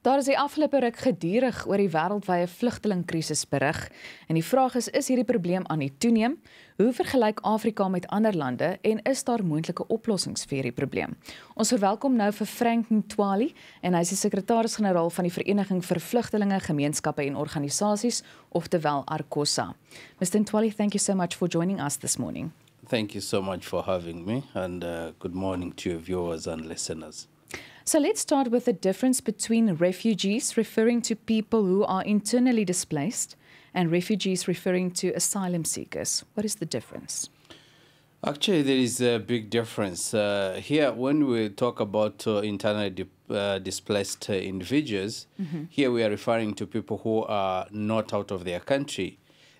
Daar is die afgelope ruk gedurig oor die wêreldwye vlugtelingkrisis berig en die vraag is is hierdie probleem aan die toeneem? Hoe vergelyk Afrika met ander lande en is daar moontlike oplossings vir hierdie probleem? Ons verwelkom nou vir Frank Ntwali en hy is die sekretaris-generaal van die Vereniging vir Vlugtelinge Gemeenskappe en Organisasies, oftewel Arkosa. Mr Ntwali, thank you so much for joining us this morning. Thank you so much for having me and uh, good morning to your viewers and listeners. So let's start with the difference between refugees, referring to people who are internally displaced, and refugees, referring to asylum seekers. What is the difference? Actually, there is a big difference. Uh, here, when we talk about uh, internally di uh, displaced uh, individuals, mm -hmm. here we are referring to people who are not out of their country.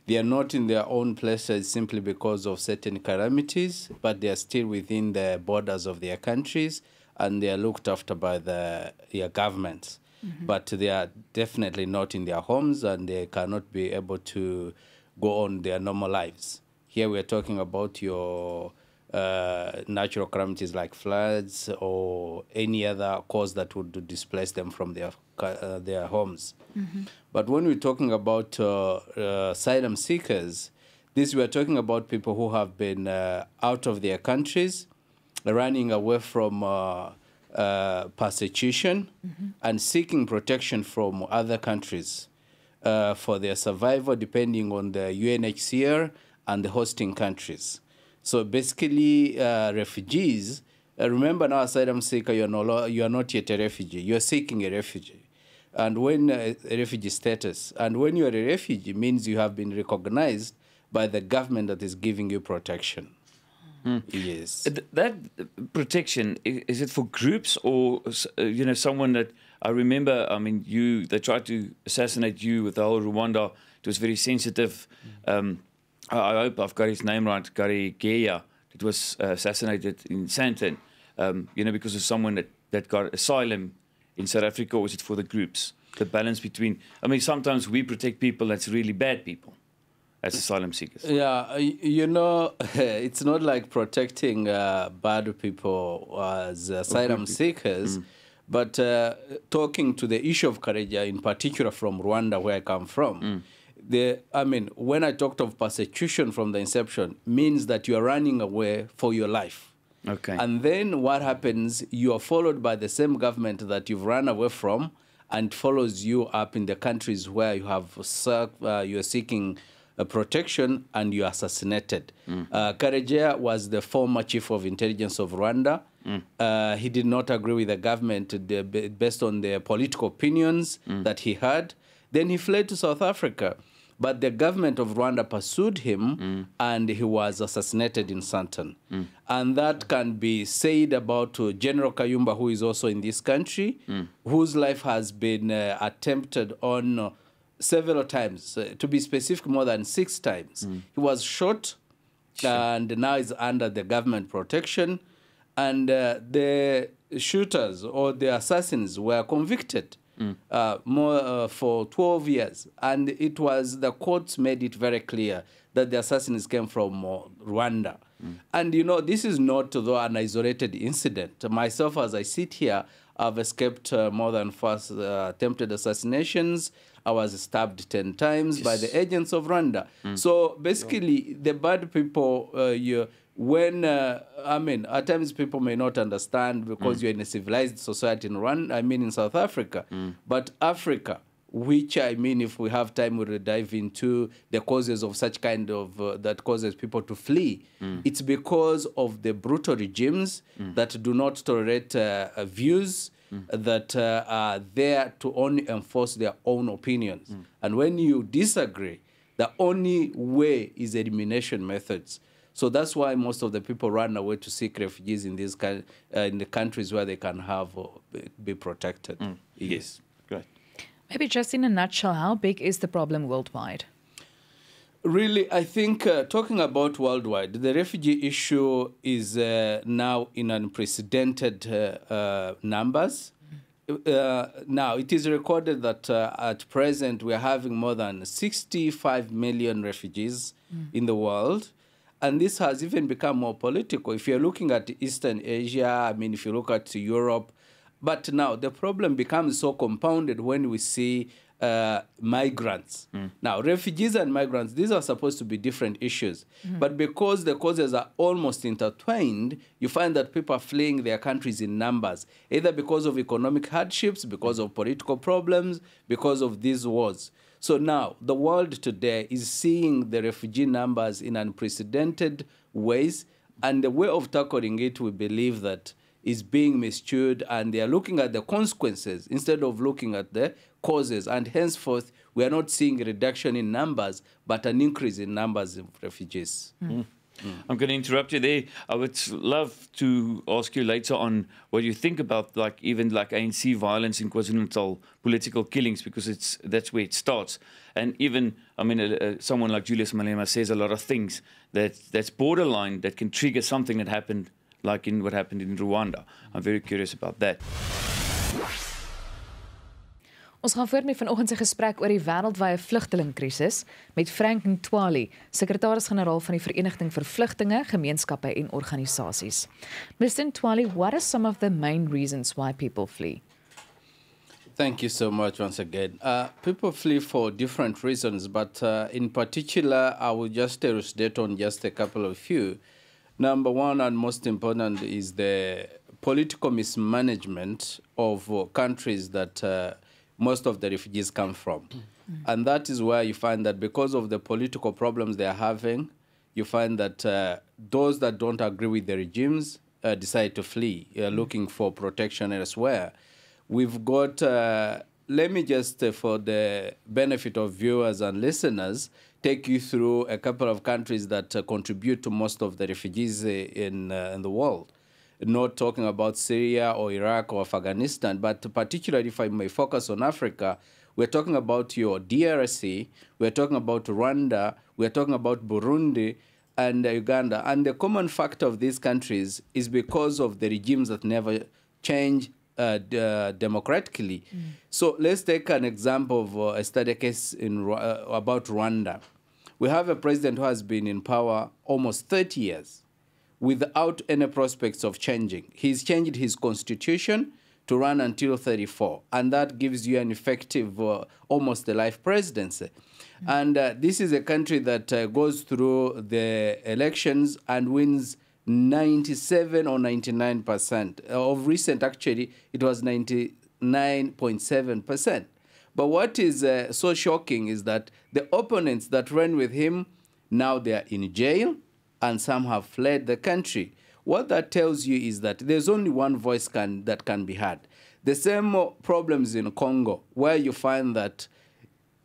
They are not in their own places simply because of certain calamities, but they are still within the borders of their countries and they are looked after by the, their governments. Mm-hmm. But they are definitely not in their homes and they cannot be able to go on their normal lives. Here we are talking about your uh, natural calamities like floods or any other cause that would displace them from their uh, their homes. Mm-hmm. But when we're talking about uh, uh asylum seekers, this we are talking about people who have been uh, out of their countries running away from uh, uh, persecution mm-hmm. and seeking protection from other countries uh, for their survival, depending on the UNHCR and the hosting countries. So basically, refugees. remember now, asylum seeker, you are, no, you are not yet a refugee. You are seeking a refugee and when uh, refugee status and when you are a refugee means you have been recognized by the government that is giving you protection Mm. Yes. Uh, that uh, protection is it for groups or uh, you know someone that I remember? I mean, you they tried to assassinate you with the whole Rwanda. It was very sensitive. Hmm. Um, I, hope I've got his name right, Gary Geya. It was assassinated in Santon. Um, you know, because of someone that, that got asylum in South Africa, or is it for the groups? The balance between, I mean, sometimes we protect people that's really bad people as asylum seekers? Yeah, you know, it's not like protecting uh, bad people as asylum seekers, mm. but uh, talking to the issue of Kareja, in particular from Rwanda, where I come from. Mm. The, I mean, when I talked of persecution from the inception, means that you are running away for your life. Okay. And then what happens? You are followed by the same government that you've run away from, and follows you up in the countries where you have uh, you are seeking protection and you are assassinated. Mm. Uh, Karejea was the former chief of intelligence of Rwanda. Mm. Uh, he did not agree with the government based on their political opinions mm. that he had. Then he fled to South Africa. But the government of Rwanda pursued him mm. and he was assassinated in Santon. Mm. And that can be said about uh, General Kayumba, who is also in this country, mm. whose life has been uh, attempted on uh, several times, uh, to be specific, more than six times. Mm. He was shot sure. and now is under the government protection. And uh, the shooters or the assassins were convicted mm. uh, more uh, for 12 years. And it was the courts made it very clear that the assassins came from uh, Rwanda. Mm. And you know, this is not though an isolated incident. Myself, as I sit here, I've escaped uh, more than four uh, attempted assassinations. I was stabbed 10 times yes. by the agents of Rwanda. Mm. So basically, the bad people, uh, you, when, uh, I mean, at times people may not understand because mm. you're in a civilized society in Rwanda, I mean, in South Africa, mm. but Africa, which I mean, if we have time, we'll dive into the causes of such kind of uh, that causes people to flee. Mm. It's because of the brutal regimes mm. that do not tolerate uh, views mm. that uh, are there to only enforce their own opinions. Mm. And when you disagree, the only way is elimination methods. So that's why most of the people run away to seek refugees in these uh, in the countries where they can have be protected. Mm. Yes. Maybe just in a nutshell, how big is the problem worldwide? Really, I think uh, talking about worldwide, the refugee issue is uh, now in unprecedented uh, uh numbers. Uh, now, it is recorded that uh, at present we are having more than 65 million refugees mm. in the world. And this has even become more political. If you're looking at Eastern Asia, I mean, if you look at Europe, but now the problem becomes so compounded when we see uh, migrants. Mm. Now, refugees and migrants, these are supposed to be different issues. Mm. But because the causes are almost intertwined, you find that people are fleeing their countries in numbers, either because of economic hardships, because of political problems, because of these wars. So now, the world today is seeing the refugee numbers in unprecedented ways. And the way of tackling it, we believe that is being misused and they are looking at the consequences instead of looking at the causes. And henceforth, we are not seeing a reduction in numbers, but an increase in numbers of refugees. Mm. Mm. I'm going to interrupt you there. I would love to ask you later on what you think about like even like ANC violence in KwaZulu-Natal, political killings, because it's that's where it starts. And even I mean, uh, someone like Julius Malema says a lot of things that that's borderline that can trigger something that happened like in what happened in Rwanda. I'm very curious about that. Ons gaan voort met vanoggend se gesprek oor die wêreldwye vlugtelingkrisis met Frank Ntwali, sekretaris-generaal van die Vereniging vir Vlugtelinge, Gemeenskappe en Organisasies. Mr. Ntwali, what are some of the main reasons why people flee? Thank you so much once again. Uh, people flee for different reasons, but uh, in particular, I will just elucidate on just a couple of few. Number one and most important is the political mismanagement of uh, countries that uh, most of the refugees come from. Mm And that is where you find that because of the political problems they are having, you find that uh, those that don't agree with the regimes uh, decide to flee, uh, mm. looking for protection elsewhere. We've got, uh, let me just, for the benefit of viewers and listeners, take you through a couple of countries that uh, contribute to most of the refugees uh, in, uh, in the world. Not talking about Syria or Iraq or Afghanistan, but particularly if I may focus on Africa, we're talking about your DRC, we're talking about Rwanda, we're talking about Burundi and uh, Uganda. And the common factor of these countries is because of the regimes that never change, uh, uh, democratically. Mm. So let's take an example of uh, a study case in uh, about Rwanda. We have a president who has been in power almost 30 years without any prospects of changing. He's changed his constitution to run until 34, and that gives you an effective, uh, almost a life presidency. Mm. And uh, this is a country that goes through the elections and wins 97 or 99 percent. Uh, of recent, actually, it was 99.7 percent. But what is uh, so shocking is that the opponents that ran with him now they are in jail, and some have fled the country. What that tells you is that there's only one voice can, that can be heard. The same problems in Congo, where you find that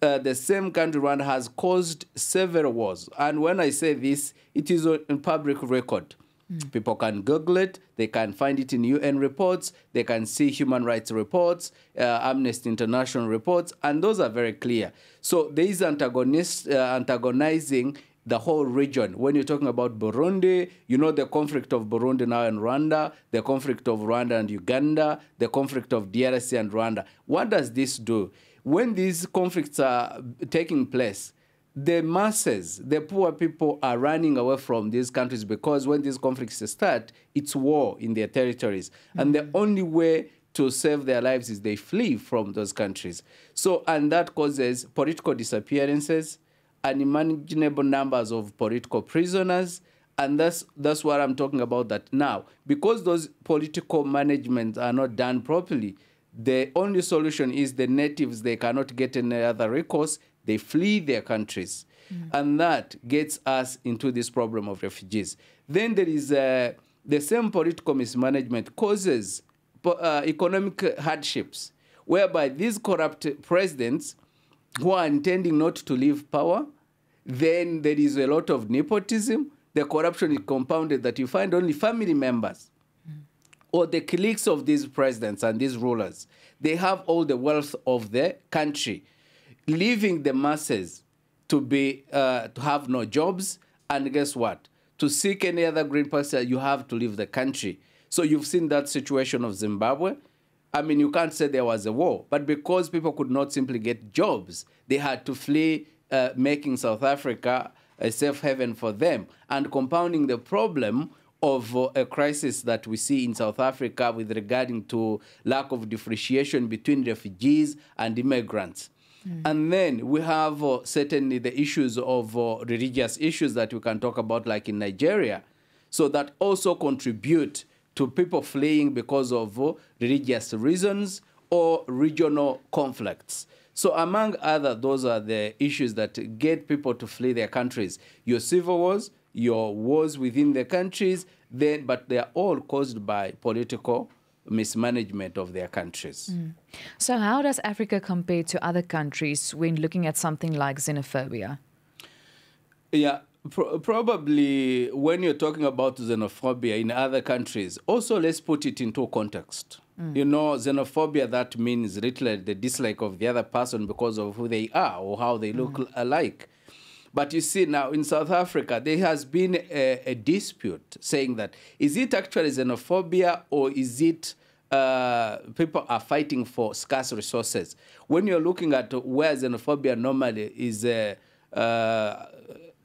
uh, the same country run has caused several wars. And when I say this, it is in public record. Mm. People can Google it. They can find it in UN reports. They can see human rights reports, uh, Amnesty International reports, and those are very clear. So there is antagonist, uh, antagonizing the whole region. When you're talking about Burundi, you know the conflict of Burundi now and Rwanda, the conflict of Rwanda and Uganda, the conflict of DRC and Rwanda. What does this do? When these conflicts are taking place, the masses, the poor people are running away from these countries because when these conflicts start, it's war in their territories. Mm -hmm. And the mm-hmm. only way to save their lives is they flee from those countries. So, and that causes political disappearances, unimaginable numbers of political prisoners, and that's that's what I'm talking about. That now, because those political management are not done properly, the only solution is the natives. They cannot get any other recourse. They flee their countries. Mm. And that gets us into this problem of refugees. Then there is uh, the same political mismanagement causes uh, economic hardships, whereby these corrupt presidents who are intending not to leave power, then there is a lot of nepotism. The corruption is compounded that you find only family members mm. or the cliques of these presidents and these rulers. They have all the wealth of the country leaving the masses to be uh, to have no jobs and guess what to seek any other green pasture you have to leave the country so you've seen that situation of zimbabwe i mean you can't say there was a war but because people could not simply get jobs they had to flee uh, making south africa a safe haven for them and compounding the problem of uh, a crisis that we see in South Africa with regarding to lack of differentiation between refugees and immigrants. Mm. And then we have uh, certainly the issues of uh, religious issues that we can talk about, like in Nigeria. So that also contribute to people fleeing because of uh, religious reasons or regional conflicts. So among other, those are the issues that get people to flee their countries. Your civil wars, your wars within the countries, then, but they are all caused by political mismanagement of their countries. Mm. So, how does Africa compare to other countries when looking at something like xenophobia? Yeah, probably when you're talking about xenophobia in other countries, also let's put it into context. Mm. You know, xenophobia that means literally the dislike of the other person because of who they are or how they look mm. alike. But you see now in South Africa, there has been a, a dispute saying that is it actually xenophobia or is it uh, people are fighting for scarce resources? When you're looking at where xenophobia normally is uh, uh,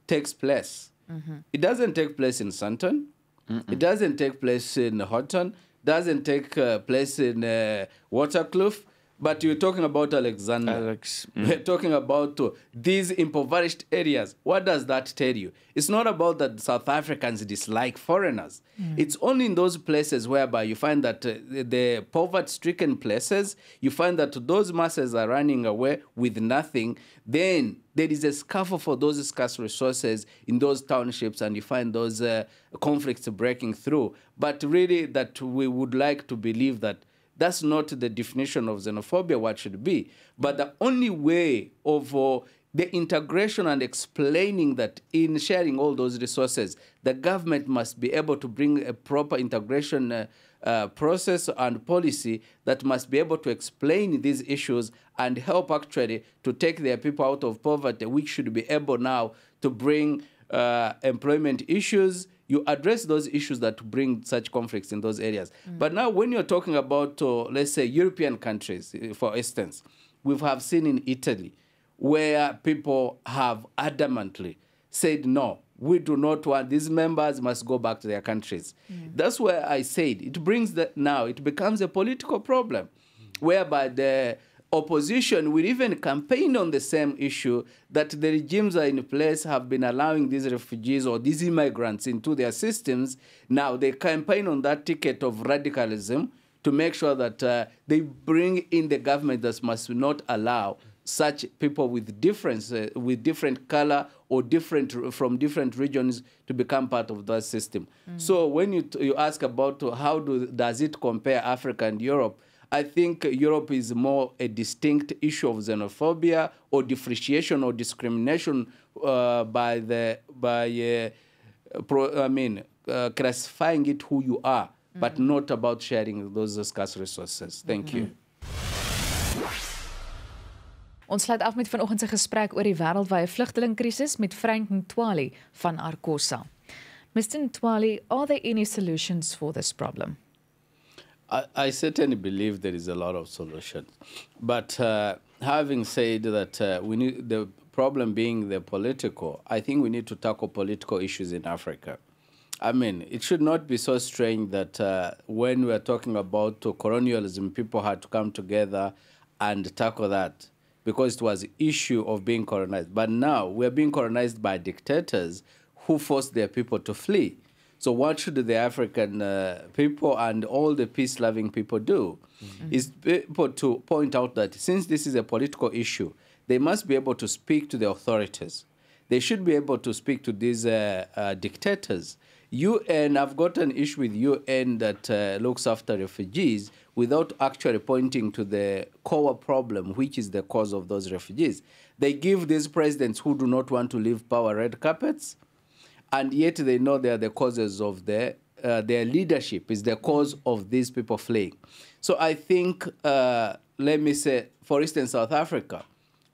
takes place, mm -hmm. it doesn't take place in Santon. Mm -mm. It doesn't take place in Houghton doesn't take uh, place in uh, Waterkloof. But you're talking about Alexander. Alex. Mm. We're talking about these impoverished areas. What does that tell you? It's not about that South Africans dislike foreigners. Mm. It's only in those places whereby you find that uh, the, the poverty stricken places, you find that those masses are running away with nothing. Then there is a scuffle for those scarce resources in those townships, and you find those uh, conflicts breaking through. But really, that we would like to believe that that's not the definition of xenophobia, what should be. But the only way of uh, the integration and explaining that in sharing all those resources, the government must be able to bring a proper integration uh, uh, process and policy that must be able to explain these issues and help actually to take their people out of poverty, which should be able now to bring uh, employment issues, you address those issues that bring such conflicts in those areas. Mm. But now, when you're talking about, uh, let's say, European countries, uh, for instance, we have seen in Italy where people have adamantly said, no, we do not want, these members must go back to their countries. Mm. That's where I said it brings that now, it becomes a political problem mm. whereby the opposition will even campaign on the same issue that the regimes are in place have been allowing these refugees or these immigrants into their systems. Now they campaign on that ticket of radicalism to make sure that uh, they bring in the government that must not allow such people with difference, uh, with different color or different from different regions to become part of that system. Mm. So when you, you ask about how do, does it compare Africa and Europe, I think Europe is more a distinct issue of xenophobia or differentiation or discrimination uh, by the by uh, pro, I mean uh, classifying it who you are, mm -hmm. but mm-hmm. not about sharing those scarce resources. Thank mm -hmm. you. Mm-hmm. Ons sluit af met vanoggend se gesprek oor die wêreldwye vlugtelingkrisis met Frank Ntwali van Arcosa. Mr. Ntwali, are there any solutions for this problem? I, I, certainly believe there is a lot of solutions. But uh, having said that, uh, we need the problem being the political, I think we need to tackle political issues in Africa. I mean, it should not be so strange that uh, when we're talking about colonialism, people had to come together and tackle that because it was issue of being colonized. But now we're being colonized by dictators who forced their people to flee. So what should the African uh, people and all the peace-loving people do? Mm-hmm. Is people to point out that since this is a political issue, they must be able to speak to the authorities. They should be able to speak to these uh, uh, dictators. UN, I've got an issue with UN that uh, looks after refugees without actually pointing to the core problem, which is the cause of those refugees. They give these presidents who do not want to leave power red carpets and yet they know they are the causes of the uh, their leadership is the cause of these people fleeing. So I think, uh, let me say, for instance, South Africa.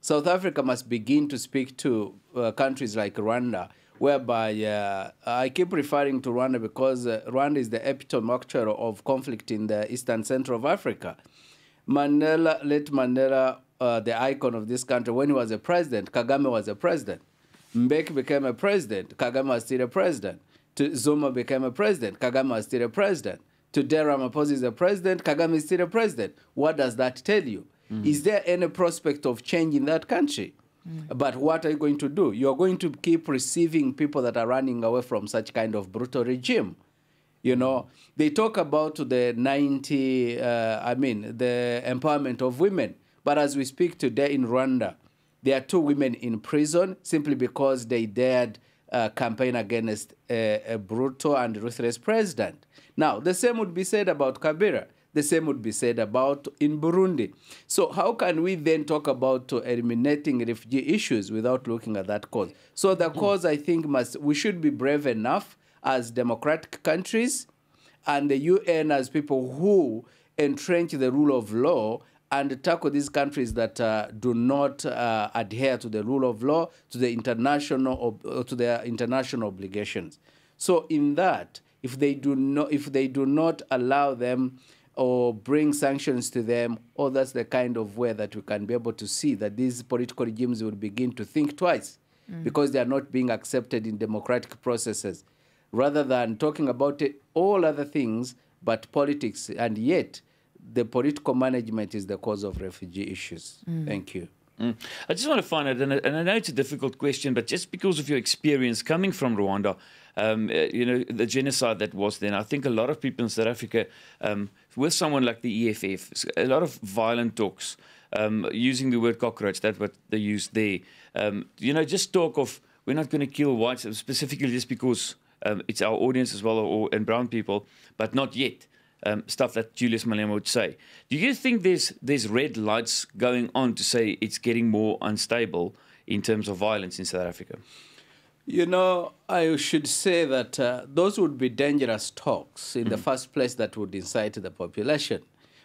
South Africa must begin to speak to uh, countries like Rwanda, whereby uh, I keep referring to Rwanda because uh, Rwanda is the epitome actually of conflict in the eastern center of Africa. Mandela, let Mandela, uh, the icon of this country, when he was a president, Kagame was a president Mbeki became a president. Kagame was still a president. To Zuma became a president. Kagame was still a president. Today Ramaphosa is a president. Kagame is still a president. What does that tell you? Mm. Is there any prospect of change in that country? Mm. But what are you going to do? You are going to keep receiving people that are running away from such kind of brutal regime. You know, they talk about the 90, uh, I mean, the empowerment of women. But as we speak today in Rwanda, there are two women in prison simply because they dared uh, campaign against a, uh, a uh, brutal and ruthless president. Now, the same would be said about Kabira. The same would be said about in Burundi. So how can we then talk about uh, eliminating refugee issues without looking at that cause? So the hmm. cause, I think, must we should be brave enough as democratic countries and the UN as people who entrench the rule of law and tackle these countries that uh, do not uh, adhere to the rule of law, to the international uh, to their international obligations. So in that, if they do not if they do not allow them or bring sanctions to them, or oh, that's the kind of way that we can be able to see that these political regimes will begin to think twice mm. because they are not being accepted in democratic processes, rather than talking about it, uh, all other things but politics, and yet the political management is the cause of refugee issues. Mm. Thank you. Mm. I just want to find out, and I, and I, know it's a difficult question, but just because of your experience coming from Rwanda, um, uh, you know, the genocide that was then, I think a lot of people in South Africa, um, with someone like the EFF, a lot of violent talks, um, using the word cockroach, that's what they used there. Um, you know, just talk of we're not going to kill whites, specifically just because um, it's our audience as well, or, and brown people, but not yet um, stuff that Julius Malema would say. Do you think there's there's red lights going on to say it's getting more unstable in terms of violence in South Africa? You know, I should say that uh, those would be dangerous talks in mm. the first place that would incite the population.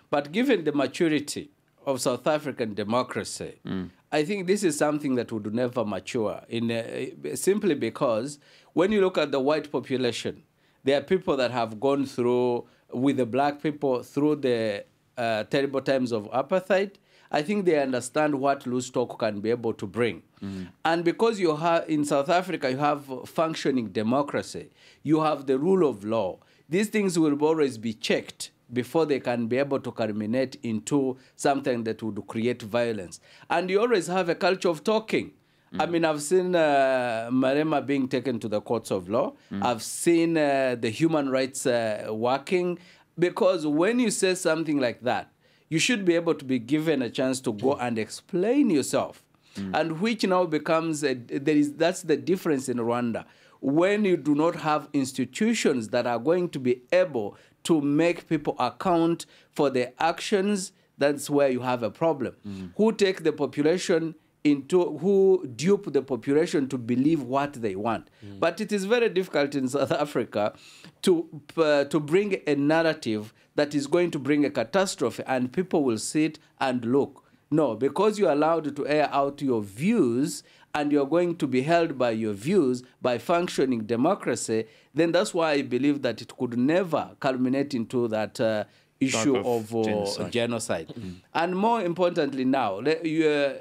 But given the maturity of South African democracy, mm. I think this is something that would never mature in uh, simply because when you look at the white population, there are people that have gone through with the black people through the uh, terrible times of apartheid, I think they understand what loose talk can be able to bring. Mm. And because you have in South Africa, you have functioning democracy, you have the rule of law. These things will always be checked before they can be able to culminate into something that would create violence. And you always have a culture of talking. Mm. I mean, I've seen uh, Marema being taken to the courts of law. Mm. I've seen uh, the human rights uh, working because when you say something like that, you should be able to be given a chance to go and explain yourself. Mm. And which now becomes a, there is that's the difference in Rwanda when you do not have institutions that are going to be able to make people account for their actions. That's where you have a problem. Mm. Who take the population into who dupe the population to believe what they want. Mm. But it is very difficult in South Africa to uh, to bring a narrative that is going to bring a catastrophe and people will sit and look. No, because you're allowed to air out your views and you're going to be held by your views by functioning democracy, then that's why I believe that it could never culminate into that uh, issue of, of, uh, genocide. genocide. Mm. And more importantly now, you, uh,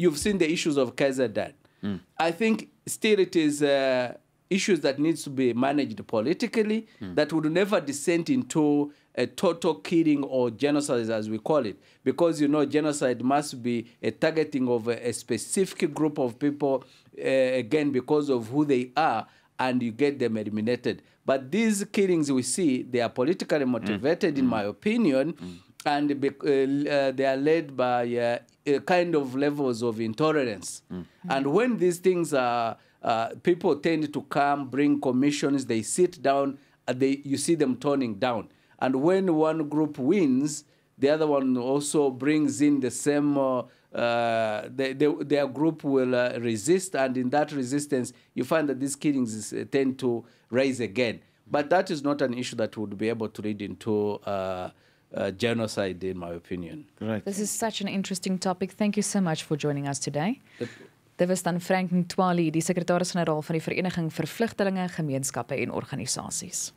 You've seen the issues of Kaiser mm. I think still it is uh, issues that needs to be managed politically mm. that would never descend into a total killing or genocide as we call it because you know genocide must be a targeting of a, a specific group of people uh, again because of who they are and you get them eliminated but these killings we see they are politically hmm. motivated mm. in hmm. my opinion hmm and be, uh, uh, they are led by uh, kind of levels of intolerance. Mm. And when these things are, people tend to come, bring commissions, they sit down, they, you see them turning down. And when one group wins, the other one also brings in the same, uh, uh, they, they, their group will uh, resist. And in that resistance, you find that these killings tend to rise again. But that is not an issue that would be able to lead into uh, genocide, in my opinion. Right. This is such an interesting topic. Thank you so much for joining us today. The Dit was dan Frank Ntwali, die sekretaris-generaal van die Vereniging vir Vlugtelinge, Gemeenskappe en Organisasies.